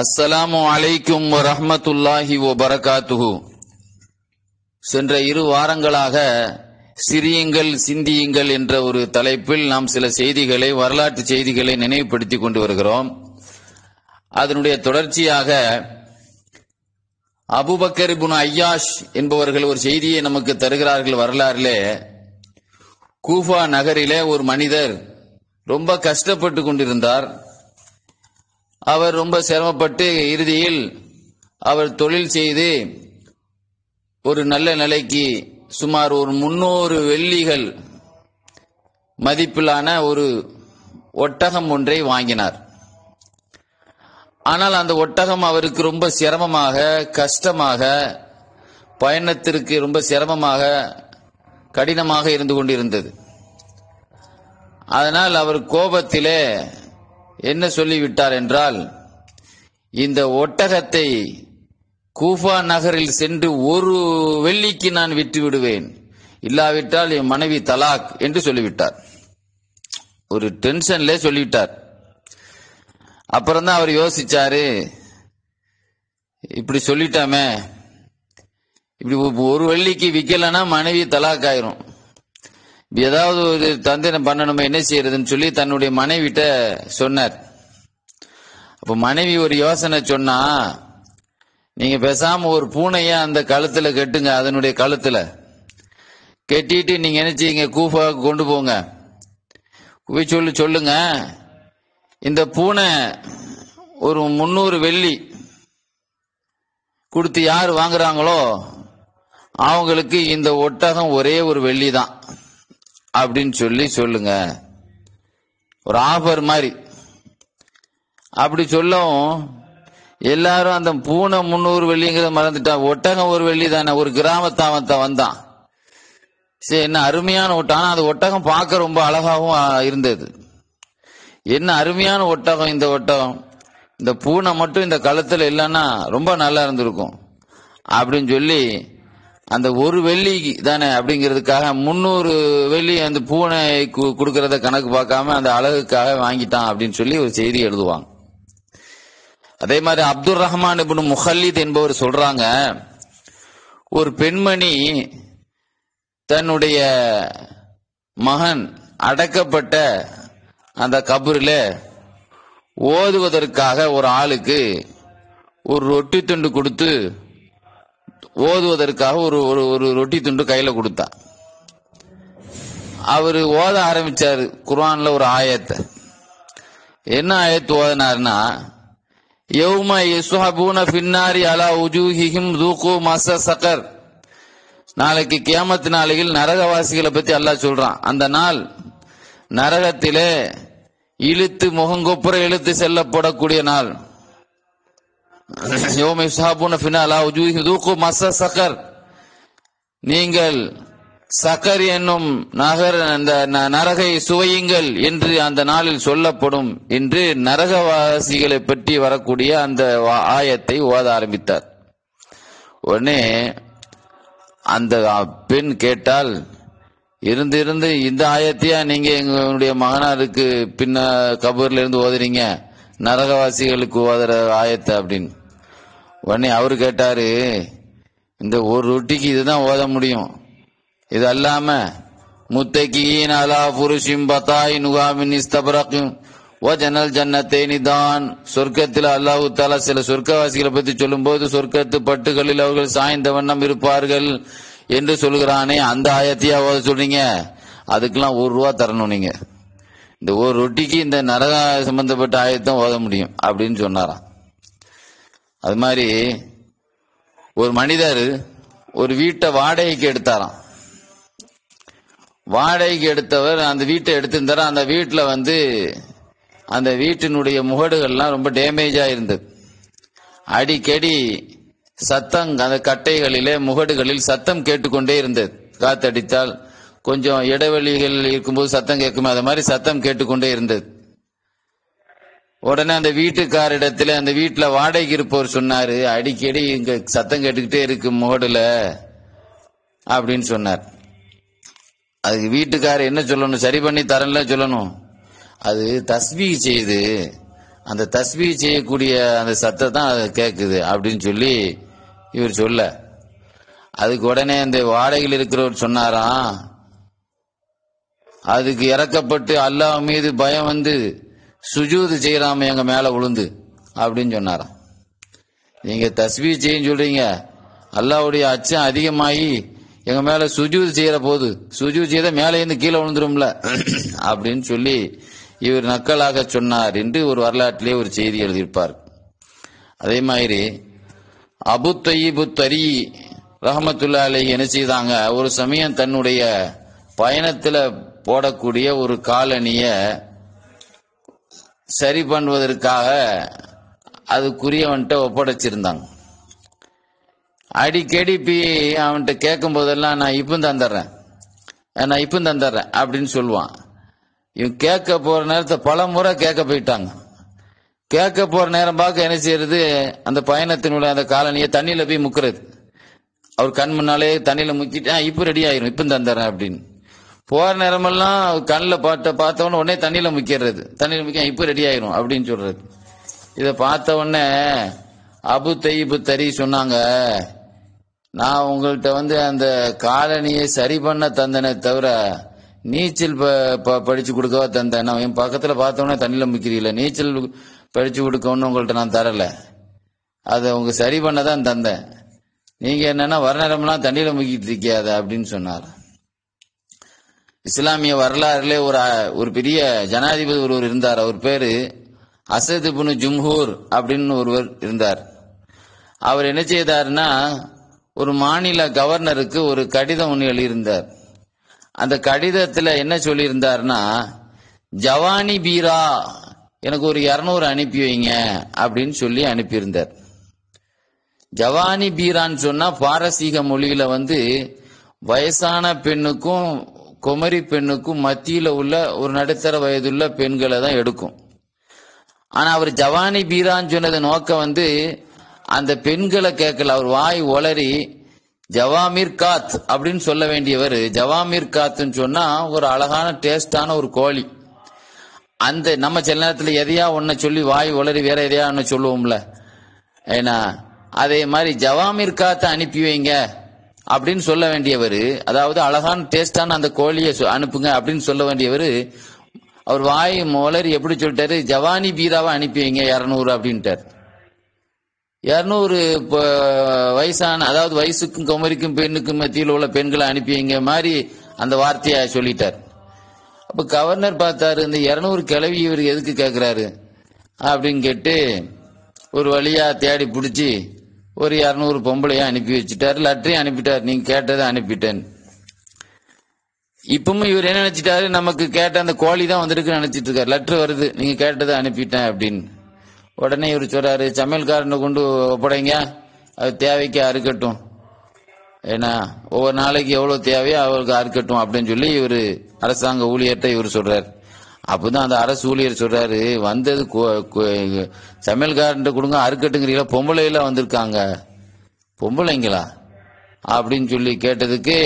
அஸ்ஸலாமு அலைக்கும் ரஹமத்துல்லாஹி ஓ பரகாத்துஹு சென்ற இரு வாரங்களாக சிரியுங்கள் சிந்தியுங்கள் என்ற ஒரு தலைப்பில் நாம் சில செய்திகளை வரலாற்று செய்திகளை நினைவுபடுத்திக் கொண்டு வருகிறோம் அதனுடைய தொடர்ச்சியாக அபுபக்கர் புன் ஐயாஷ் என்பவர்கள் ஒரு செய்தியை நமக்கு தருகிறார்கள் வரலாறிலே கூஃபா நகரிலே ஒரு மனிதர் ரொம்ப கஷ்டப்பட்டு கொண்டிருந்தார் அவர் ரொம்ப சிரமப்பட்டு இறுதியில் அவர் தொழில் செய்து ஒரு நல்ல நிலைக்கு சுமார் ஒரு முன்னூறு வெள்ளிகள் மதிப்பிலான ஒரு ஒட்டகம் ஒன்றை வாங்கினார் ஆனால் அந்த ஒட்டகம் அவருக்கு ரொம்ப சிரமமாக கஷ்டமாக பயணத்திற்கு ரொம்ப சிரமமாக கடினமாக இருந்து கொண்டிருந்தது அதனால் அவர் கோபத்திலே என்ன சொல்லிவிட்டார் என்றால் இந்த ஒட்டகத்தை கூஃபா நகரில் சென்று ஒரு வெள்ளிக்கு நான் விற்று விடுவேன் இல்லாவிட்டால் என் மனைவி தலாக் என்று சொல்லிவிட்டார் ஒரு டென்ஷன்ல சொல்லிவிட்டார் அப்புறம்தான் அவர் யோசிச்சாரு இப்படி சொல்லிட்டாமே இப்படி ஒரு வெள்ளிக்கு விற்கலன்னா மனைவி தலாக் ஆயிரும் ஏதாவது ஒரு தந்திரம் பண்ணணும் என்ன செய்யறதுன்னு சொல்லி தன்னுடைய மனைவிட்ட சொன்னார் அப்போ மனைவி ஒரு யோசனை சொன்னா நீங்க பேசாம ஒரு பூனைய அந்த கழுத்துல கட்டுங்க அதனுடைய கழுத்துல கட்டிட்டு நீங்க என்ன செய்யுங்க கூஃபாவுக்கு கொண்டு போங்க குவி சொல்லி சொல்லுங்க இந்த பூனை ஒரு முந்நூறு வெள்ளி கொடுத்து யார் வாங்குறாங்களோ அவங்களுக்கு இந்த ஒட்டகம் ஒரே ஒரு வெள்ளி தான் அப்படின்னு சொல்லி சொல்லுங்க ஒரு ஆஃபர் மாதிரி அப்படி சொல்லவும் எல்லாரும் அந்த பூனை முந்நூறு வெள்ளிங்கிறத மறந்துட்டா ஒட்டகம் ஒரு வெள்ளி தானே ஒரு கிராமத்தாவத்தை வந்தான் சரி என்ன அருமையான ஒட்டம் ஆனால் அது ஒட்டகம் பார்க்க ரொம்ப அழகாகவும் இருந்தது என்ன அருமையான ஒட்டகம் இந்த ஒட்டகம் இந்த பூனை மட்டும் இந்த களத்தில் இல்லைன்னா ரொம்ப நல்லா இருந்திருக்கும் அப்படின்னு சொல்லி அந்த ஒரு வெள்ளி தானே அப்படிங்கிறதுக்காக முன்னூறு வெள்ளி அந்த பூனை கொடுக்கறத கணக்கு பார்க்காம அந்த அழகுக்காக வாங்கிட்டான் அப்படின்னு சொல்லி ஒரு செய்தி எழுதுவாங்க அதே மாதிரி அப்துல் ரஹ்மான் இப்னு முஹல்லித் என்பவர் சொல்றாங்க ஒரு பெண்மணி தன்னுடைய மகன் அடக்கப்பட்ட அந்த கபூரில் ஓதுவதற்காக ஒரு ஆளுக்கு ஒரு ரொட்டி துண்டு கொடுத்து ஓதுவதற்காக ஒரு ஒரு ஒரு ரொட்டி துண்டு கையில கொடுத்தா அவரு ஓத ஆரம்பிச்சார் குர்ஆன்ல ஒரு ஆயத்தை என்ன ஆயத்து ஓதனார்னா யௌம யசுஹபூன பின்னாரி அலா உஜூஹிஹிம் தூக்கு மச சக்கர் நாளைக்கு கியாமத்து நாளையில் நரகவாசிகளை பத்தி அல்லாஹ் சொல்றான் அந்த நாள் நரகத்திலே இழுத்து முகங்கொப்புற இழுத்து செல்லப்படக்கூடிய நாள் சாபுன பின்னால் தூக்கு சக்கர் நீங்கள் சக்கர் என்னும் நகர் அந்த நரகை சுவையுங்கள் என்று அந்த நாளில் சொல்லப்படும் என்று நரகவாசிகளை பற்றி வரக்கூடிய அந்த ஆயத்தை ஓத ஆரம்பித்தார் உடனே அந்த பெண் கேட்டால் இருந்து இருந்து இந்த ஆயத்தையா நீங்க எங்களுடைய மகனாருக்கு பின்ன கபூர்ல இருந்து ஓதுறீங்க நரகவாசிகளுக்கு ஓதுற ஆயத்தை அப்படின்னு உடனே அவர் கேட்டாரு இந்த ஒரு ரொட்டிக்கு இதுதான் ஓத முடியும் இது அல்லாம முத்தகியின் அலா புருஷிம் பத்தாய் நுகாமின் இஸ்தபரக்கும் ஓ ஜன்னல் ஜன்னத்தேனி தான் சொர்க்கத்தில் அல்லாஹு தாலா சில சொர்க்கவாசிகளை பற்றி சொல்லும்போது சொர்க்கத்து பட்டுகளில் அவர்கள் சாய்ந்த வண்ணம் இருப்பார்கள் என்று சொல்கிறானே அந்த ஆயத்தையா ஓத சொல்றீங்க அதுக்கெல்லாம் ஒரு ரூபா தரணும் நீங்கள் இந்த ஒரு ரொட்டிக்கு இந்த நரக சம்பந்தப்பட்ட ஆயத்தம் ஓத முடியும் அப்படின்னு சொன்னாராம் அது மாதிரி ஒரு மனிதர் ஒரு வீட்டை வாடகைக்கு எடுத்தாராம் வாடகைக்கு எடுத்தவர் அந்த வீட்டை எடுத்திருந்தார் அந்த வீட்டில் வந்து அந்த வீட்டினுடைய முகடுகள்லாம் ரொம்ப டேமேஜாக இருந்தது அடிக்கடி சத்தம் அந்த கட்டைகளிலே முகடுகளில் சத்தம் கேட்டுக்கொண்டே இருந்தது காத்தடித்தால் கொஞ்சம் இடைவெளிகள் இருக்கும்போது சத்தம் கேட்குமே அது மாதிரி சத்தம் கேட்டுக்கொண்டே இருந்தது உடனே அந்த வீட்டுக்காரிடத்துல அந்த வீட்டில் வாடகைக்கு இருப்பவர் சொன்னாரு அடிக்கடி இங்க சத்தம் கேட்டுக்கிட்டே இருக்கு மோடுல அப்படின்னு சொன்னார் அதுக்கு வீட்டுக்காரர் என்ன சொல்லணும் சரி பண்ணி தரல சொல்லணும் அது தஸ்வி செய்து அந்த தஸ்வி செய்யக்கூடிய அந்த சத்தம் தான் அது கேட்குது அப்படின்னு சொல்லி இவர் சொல்ல அதுக்கு உடனே அந்த வாடகையில் இருக்கிறவர் சொன்னாராம் அதுக்கு இறக்கப்பட்டு அல்லாஹ் மீது பயம் வந்து சுஜூது செய்யறாம எங்க மேல விழுந்து அப்படின்னு சொன்னாராம் நீங்க தஸ்பீ செய்ய சொல்றீங்க அல்லாவுடைய அச்சம் அதிகமாகி எங்க மேல சுஜூது செய்யற போது சுஜூது செய்த மேலே இருந்து கீழே விழுந்துரும்ல அப்படின்னு சொல்லி இவர் நக்கலாக சொன்னார் என்று ஒரு வரலாற்றிலே ஒரு செய்தி எழுதியிருப்பார் அதே மாதிரி அபு தொய்யிபு தரி ரஹமத்துல்லா அலை என்ன செய்தாங்க ஒரு சமயம் தன்னுடைய பயணத்தில் போடக்கூடிய ஒரு காலனிய சரி பண்ணுவதற்காக அதுக்குரியவன்கிட்ட ஒப்படைச்சிருந்தாங்க அடிக்கடி பி அவன்கிட்ட கேட்கும் போதெல்லாம் நான் இப்பும் தந்துடுறேன் நான் இப்பும் தந்துடுறேன் அப்படின்னு சொல்லுவான் இவன் கேட்க போகிற நேரத்தை பல முறை கேட்க போயிட்டாங்க கேட்க போகிற நேரம் பார்க்க என்ன செய்யறது அந்த பயணத்தினுடைய அந்த காலனியை தண்ணியில் போய் முக்கிறது அவர் கண் முன்னாலே தண்ணியில் முக்கிட்டு இப்போ ரெடி ஆயிரும் இப்பும் தந்துடுறேன் அப்படின்னு போற நேரமெல்லாம் கண்ணில் பார்த்த பார்த்தவொடனே உடனே தண்ணியில் முக்கிறது தண்ணியில் முக்கிய இப்போ ரெடி ஆயிரும் அப்படின்னு சொல்றது இதை பார்த்த உடனே அபு தெய்பு தறி சொன்னாங்க நான் உங்கள்கிட்ட வந்து அந்த காலனியை சரி பண்ண தந்தனே தவிர நீச்சல் படிச்சு கொடுக்கவா தந்தேன் நான் என் பக்கத்தில் பார்த்தோன்னே தண்ணியில் முக்கிறீங்கள நீச்சல் படிச்சு கொடுக்கணும்னு உங்கள்கிட்ட நான் தரல அதை உங்க சரி பண்ண தான் தந்தேன் நீங்கள் என்னென்னா வர நேரம்லாம் தண்ணியில் முக்கிட்டு இருக்கியாத அப்படின்னு சொன்னார் இஸ்லாமிய வரலாறுல ஒரு ஒரு பெரிய ஜனாதிபதி ஒருவர் இருந்தார் அவர் பேரு அசத் புனு ஜும்ஹூர் அப்படின்னு ஒருவர் இருந்தார் அவர் என்ன செய்தார்னா ஒரு மாநில கவர்னருக்கு ஒரு கடிதம் ஒன்று எழுதியிருந்தார் அந்த கடிதத்தில் என்ன சொல்லியிருந்தார்னா ஜவானி பீரா எனக்கு ஒரு இரநூறு அனுப்பி வைங்க அப்படின்னு சொல்லி அனுப்பியிருந்தார் ஜவானி பீரான்னு சொன்னா பாரசீக மொழியில வந்து வயசான பெண்ணுக்கும் குமரி பெண்ணுக்கும் மத்தியில் உள்ள ஒரு நடுத்தர வயதுள்ள பெண்களை தான் எடுக்கும் ஆனால் அவர் ஜவானி பீரான்னு சொன்னது நோக்கம் வந்து அந்த பெண்களை கேட்கல அவர் வாய் ஒளரி ஜவாமீர் காத் அப்படின்னு சொல்ல வேண்டியவர் ஜவாமீர் காத்துன்னு சொன்னா ஒரு அழகான டேஸ்டான ஒரு கோழி அந்த நம்ம சில நேரத்தில் எதையா ஒன்றை சொல்லி வாய் உளறி வேற எதையா ஒன்று சொல்லுவோம்ல ஏன்னா அதே மாதிரி ஜவாமீர் காத்தை அனுப்பி வைங்க அப்படின்னு சொல்ல வேண்டியவர் அதாவது அழகான டேஸ்டான அந்த கோழியை அனுப்புங்க அப்படின்னு சொல்ல வேண்டியவர் அவர் வாய் மோலர் எப்படி சொல்லிட்டாரு ஜவானி பீராவை அனுப்பி வைங்க இரநூறு அப்படின்ட்டார் இரநூறு வயசான அதாவது வயசுக்கும் குமரிக்கும் பெண்ணுக்கும் மத்தியில் உள்ள பெண்களை அனுப்பிவிங்க மாதிரி அந்த வார்த்தையை சொல்லிட்டார் அப்போ கவர்னர் பார்த்தாரு இந்த இரநூறு கிளவி இவர் எதுக்கு கேட்குறாரு அப்படின்னு கேட்டு ஒரு வழியாக தேடி பிடிச்சி ஒரு இரநூறு பொம்பளையும் அனுப்பி வச்சுட்டாரு லெட்டரையும் அனுப்பிட்டார் நீங்க கேட்டதை அனுப்பிட்டேன் இப்பவும் இவர் என்ன நினைச்சிட்டாரு நமக்கு கேட்ட அந்த கோழி தான் வந்திருக்கு நினைச்சிட்டு இருக்காரு லெட்டர் வருது நீங்க கேட்டதை அனுப்பிட்டேன் அப்படின்னு உடனே இவர் சொல்றாரு சமையல்காரனை கொண்டு ஒப்படைங்க அது தேவைக்கு அறுக்கட்டும் ஏன்னா ஒவ்வொரு நாளைக்கு எவ்வளவு தேவையோ அவருக்கு அறுக்கட்டும் அப்படின்னு சொல்லி இவர் அரசாங்க ஊழியர்கிட்ட இவர் சொல்றாரு அப்பதான் அந்த அரசு ஊழியர் சொல்றாரு வந்தது சமையல்காரன்ட்டு கொடுங்க அறுக்கட்டுங்கிறீங்களா பொம்பளைலாம் வந்திருக்காங்க பொம்பளைங்களா அப்படின்னு சொல்லி கேட்டதுக்கு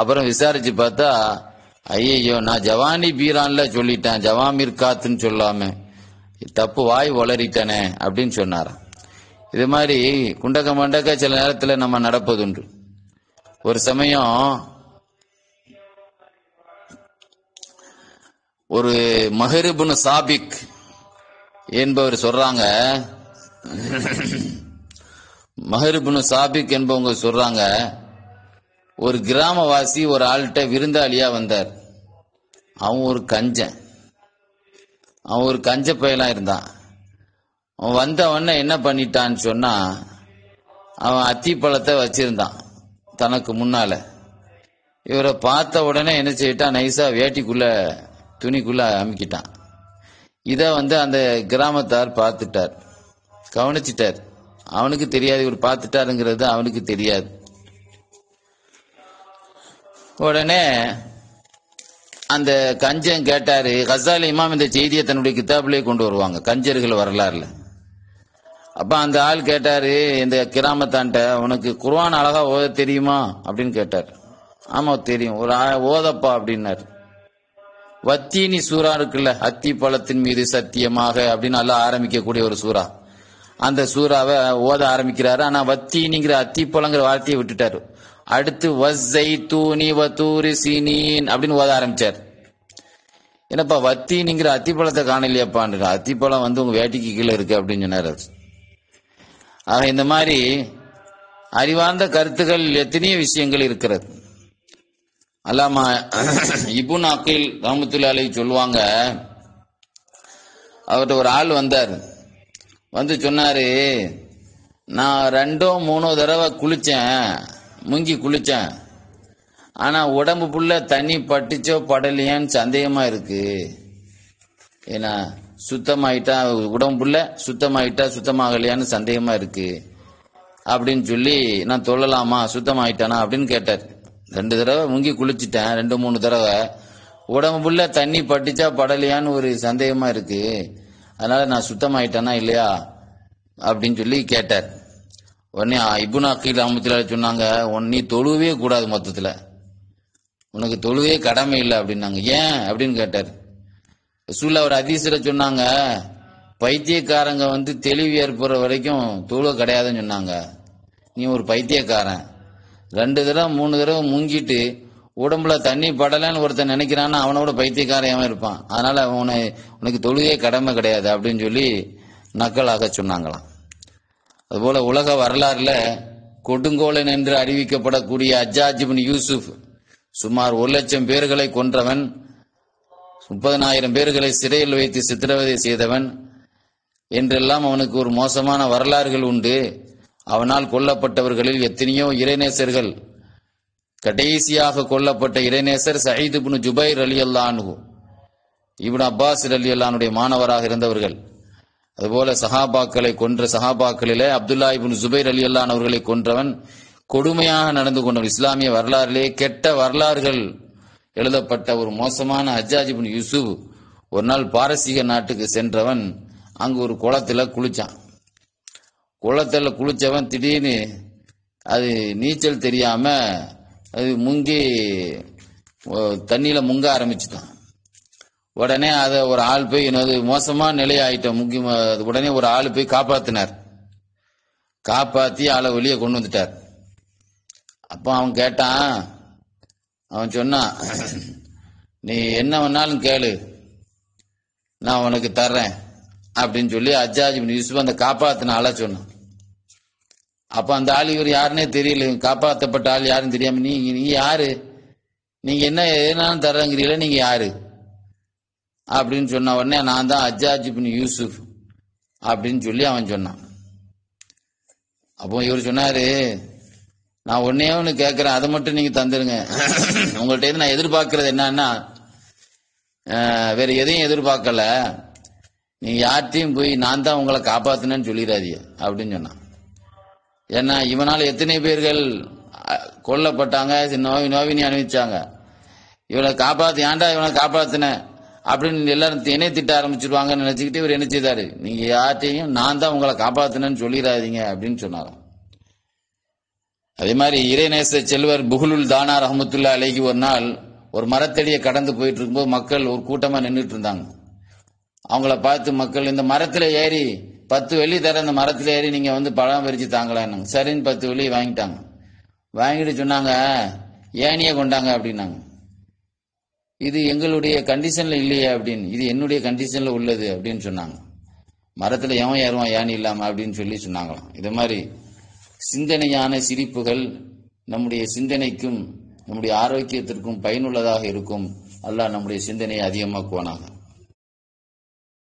அப்புறம் விசாரிச்சு பார்த்தா ஐயோ நான் ஜவானி பீரான்ல சொல்லிட்டேன் ஜவாமிர் காத்துன்னு சொல்லாம தப்பு வாய் வளரிட்டனே அப்படின்னு சொன்னாராம் இது மாதிரி குண்டக்க மண்டக்க சில நேரத்தில் நம்ம நடப்பதுண்டு ஒரு சமயம் ஒரு மஹரிபுன் சாபிக் என்பவர் சொல்றாங்க மஹரிபுன் சாபிக் என்பவங்க சொல்றாங்க ஒரு கிராமவாசி ஒரு ஆள்கிட்ட விருந்தாளியா வந்தார் அவன் ஒரு கஞ்சன் அவன் ஒரு கஞ்ச பயலா இருந்தான் அவன் வந்தவொடனே என்ன பண்ணிட்டான்னு சொன்னா அவன் அத்தி பழத்தை வச்சிருந்தான் தனக்கு முன்னால இவரை பார்த்த உடனே என்ன செய்யிட்டான் நைஸா வேட்டிக்குள்ள துணிக்குள்ளே அமைக்கிட்டான் இதை வந்து அந்த கிராமத்தார் பார்த்துட்டார் கவனிச்சிட்டார் அவனுக்கு தெரியாது இவர் பார்த்துட்டாருங்கிறது அவனுக்கு தெரியாது உடனே அந்த கஞ்சம் கேட்டாரு ஹசாலி இமாம் இந்த செய்தியை தன்னுடைய கித்தாப்லேயே கொண்டு வருவாங்க கஞ்சர்கள் வரலாறுல அப்போ அந்த ஆள் கேட்டாரு இந்த கிராமத்தான்ட்ட உனக்கு குர்வான் அழகா ஓத தெரியுமா அப்படின்னு கேட்டார் ஆமாம் தெரியும் ஒரு ஓதப்பா அப்படின்னாரு வத்தீனி சூறா இருக்குல்ல அத்தி பழத்தின் மீது சத்தியமாக அப்படின்னு எல்லாம் ஆரம்பிக்கக்கூடிய ஒரு சூறா அந்த சூறாவை ஓத ஆரம்பிக்கிறாரு ஆனா வத்தீனிங்கிற அத்தி பழங்கிற வார்த்தையை விட்டுட்டாரு அடுத்து வஸ்ஸை தூணி வத்தூரி சீனின் அப்படின்னு ஓத ஆரம்பிச்சார் என்னப்பா வத்தினிங்கிற அத்திப்பழத்தை காணலையாப்பான்னு அத்திப்பழம் வந்து உங்க வேட்டிக்கு கீழே இருக்கு அப்படின்னு சொன்னார் ஆக இந்த மாதிரி அறிவார்ந்த கருத்துக்கள் எத்தனையோ விஷயங்கள் இருக்கிறது அல்லாமா இபுன் அகில் ரஹமத்துல்லா அலி சொல்லுவாங்க அவர்கிட்ட ஒரு ஆள் வந்தார் வந்து சொன்னார் நான் ரெண்டோ மூணோ தடவை குளித்தேன் முங்கி குளித்தேன் ஆனால் உடம்பு புள்ள தண்ணி பட்டுச்சோ படலையான்னு சந்தேகமாக இருக்குது ஏன்னா சுத்தமாயிட்டா புள்ள சுத்தமாயிட்டா சுத்தமாகலையான்னு சந்தேகமாக இருக்கு அப்படின்னு சொல்லி நான் தொழலாமா சுத்தமாயிட்டானா அப்படின்னு கேட்டார் ரெண்டு தடவை முங்கி குளிச்சிட்டேன் ரெண்டு மூணு தடவை உடம்புள்ள தண்ணி பட்டுச்சா படலையான்னு ஒரு சந்தேகமா இருக்கு அதனால நான் சுத்தமாயிட்டேனா இல்லையா அப்படின்னு சொல்லி கேட்டார் உடனே இபுனா கீழ் அமைச்சர் சொன்னாங்க உன் நீ தொழுவே கூடாது மொத்தத்தில் உனக்கு தொழுவே கடமை இல்லை அப்படின்னாங்க ஏன் அப்படின்னு கேட்டார் ரசூல்லா ஒரு அதிசர சொன்னாங்க பைத்தியக்காரங்க வந்து தெளிவு ஏற்படுற வரைக்கும் தொழுவ கிடையாதுன்னு சொன்னாங்க நீ ஒரு பைத்தியக்காரன் ரெண்டு தடவை மூணு தடவை மூங்கிட்டு உடம்புல தண்ணி படலைன்னு ஒருத்தன் நினைக்கிறான்னா அவனோட பைத்தியக்காரையாம இருப்பான் அதனால அவனை உனக்கு தொழுகே கடமை கிடையாது அப்படின்னு சொல்லி நக்கலாக சொன்னாங்களாம் அதுபோல உலக வரலாறுல கொடுங்கோலன் என்று அறிவிக்கப்படக்கூடிய அஜாஜிபின் யூசுப் சுமார் ஒரு லட்சம் பேர்களை கொன்றவன் முப்பதனாயிரம் பேர்களை சிறையில் வைத்து சித்திரவதை செய்தவன் என்றெல்லாம் அவனுக்கு ஒரு மோசமான வரலாறுகள் உண்டு அவனால் கொல்லப்பட்டவர்களில் எத்தனையோ இறைநேசர்கள் கடைசியாக கொல்லப்பட்ட இறைநேசர் சயீது புனு ஜுபைர் அலி அல்லானு இப்னு அப்பாஸ் அலி அல்லானுடைய மாணவராக இருந்தவர்கள் அதுபோல சஹாபாக்களை கொன்ற சஹாபாக்களிலே அப்துல்லா இப்னு ஜுபைர் அலி அல்லான் அவர்களை கொன்றவன் கொடுமையாக நடந்து கொண்டவன் இஸ்லாமிய வரலாறிலே கெட்ட வரலாறுகள் எழுதப்பட்ட ஒரு மோசமான ஹஜ்ஜாஜ் இப்னு யூசுப் ஒரு நாள் பாரசீக நாட்டுக்கு சென்றவன் அங்கு ஒரு குளத்தில் குளிச்சான் குளத்தில் குளித்தவன் திடீர்னு அது நீச்சல் தெரியாமல் அது முங்கி தண்ணியில் முங்க ஆரம்பிச்சுட்டான் உடனே அதை ஒரு ஆள் போய் என்னது மோசமான ஆகிட்டோம் முக்கிய உடனே ஒரு ஆள் போய் காப்பாற்றினார் காப்பாற்றி ஆளை வெளியே கொண்டு வந்துட்டார் அப்போ அவன் கேட்டான் அவன் சொன்னான் நீ என்ன வேணாலும் கேளு நான் உனக்கு தர்றேன் அப்படின்னு சொல்லி அஜாஜி யூசுப் அந்த காப்பாத்தின ஆளா சொன்னான் அப்போ அந்த ஆள் இவர் யாருன்னே தெரியல காப்பாற்றப்பட்ட ஆள் யாருன்னு தெரியாமல் நீங்கள் நீங்கள் யார் நீங்கள் என்ன எதுனாலும் தர்றங்கிறீங்கள நீங்கள் யார் அப்படின்னு சொன்ன உடனே நான் தான் அஜாஜ் பின் யூசுஃப் அப்படின்னு சொல்லி அவன் சொன்னான் அப்போ இவர் சொன்னார் நான் ஒன்னே ஒன்று கேட்குறேன் அதை மட்டும் நீங்கள் தந்துடுங்க உங்கள்கிட்ட நான் எதிர்பார்க்கறது என்னன்னா வேறு எதையும் எதிர்பார்க்கல நீங்கள் யார்ட்டையும் போய் நான் தான் உங்களை காப்பாத்தினேன்னு சொல்லிடாதீ அப்படின்னு சொன்னான் ஏன்னா இவனால் எத்தனை பேர்கள் கொல்லப்பட்டாங்க நோய் நோவினி அனுபவிச்சாங்க இவனை காப்பாற்று ஏன்டா இவனை காப்பாத்தின அப்படின்னு எல்லாரும் இணைய திட்ட ஆரம்பிச்சிருவாங்கன்னு நினச்சிக்கிட்டு இவர் என்ன செய்தாரு நீங்கள் யார்ட்டையும் நான் தான் உங்களை காப்பாற்றினேன்னு சொல்லிடாதீங்க அப்படின்னு சொன்னாராம் அதே மாதிரி இறைநேச செல்வர் புகுலுல் தானா ரஹமத்துல்லா அலைகி ஒரு நாள் ஒரு மரத்தடியை கடந்து போயிட்டு இருக்கும்போது மக்கள் ஒரு கூட்டமாக நின்றுட்டு இருந்தாங்க அவங்கள பார்த்து மக்கள் இந்த மரத்தில் ஏறி பத்து வெள்ளி தர இந்த மரத்தில் ஏறி நீங்கள் வந்து பழம் பறித்து தாங்களான்னு சரின்னு பத்து வெள்ளி வாங்கிட்டாங்க வாங்கிட்டு சொன்னாங்க ஏனியே கொண்டாங்க அப்படின்னாங்க இது எங்களுடைய கண்டிஷனில் இல்லையே அப்படின்னு இது என்னுடைய கண்டிஷனில் உள்ளது அப்படின்னு சொன்னாங்க மரத்தில் எவன் ஏறுவான் ஏனி இல்லாமல் அப்படின்னு சொல்லி சொன்னாங்களாம் இது மாதிரி சிந்தனையான சிரிப்புகள் நம்முடைய சிந்தனைக்கும் நம்முடைய ஆரோக்கியத்திற்கும் பயனுள்ளதாக இருக்கும் அல்ல நம்முடைய சிந்தனையை அதிகமாக்குவானாங்க